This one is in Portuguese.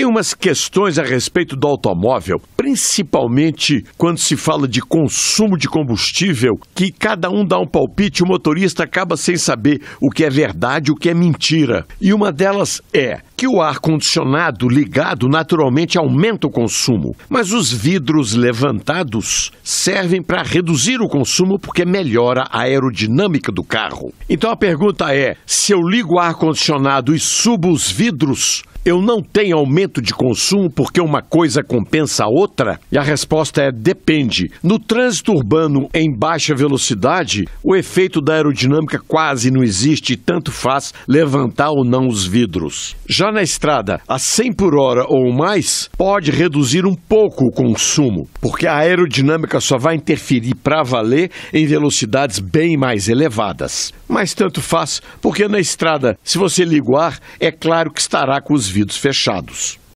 Tem umas questões a respeito do automóvel, principalmente quando se fala de consumo de combustível, que cada um dá um palpite, o motorista acaba sem saber o que é verdade, o que é mentira. E uma delas é: que o ar-condicionado ligado naturalmente aumenta o consumo, mas os vidros levantados servem para reduzir o consumo porque melhora a aerodinâmica do carro. Então a pergunta é: se eu ligo o ar-condicionado e subo os vidros, eu não tenho aumento de consumo porque uma coisa compensa a outra? E a resposta é depende. No trânsito urbano em baixa velocidade, o efeito da aerodinâmica quase não existe, e tanto faz levantar ou não os vidros. Já na estrada a 100 por hora ou mais pode reduzir um pouco o consumo, porque a aerodinâmica só vai interferir para valer em velocidades bem mais elevadas. Mas tanto faz, porque na estrada, se você liga o ar, é claro que estará com os vidros fechados.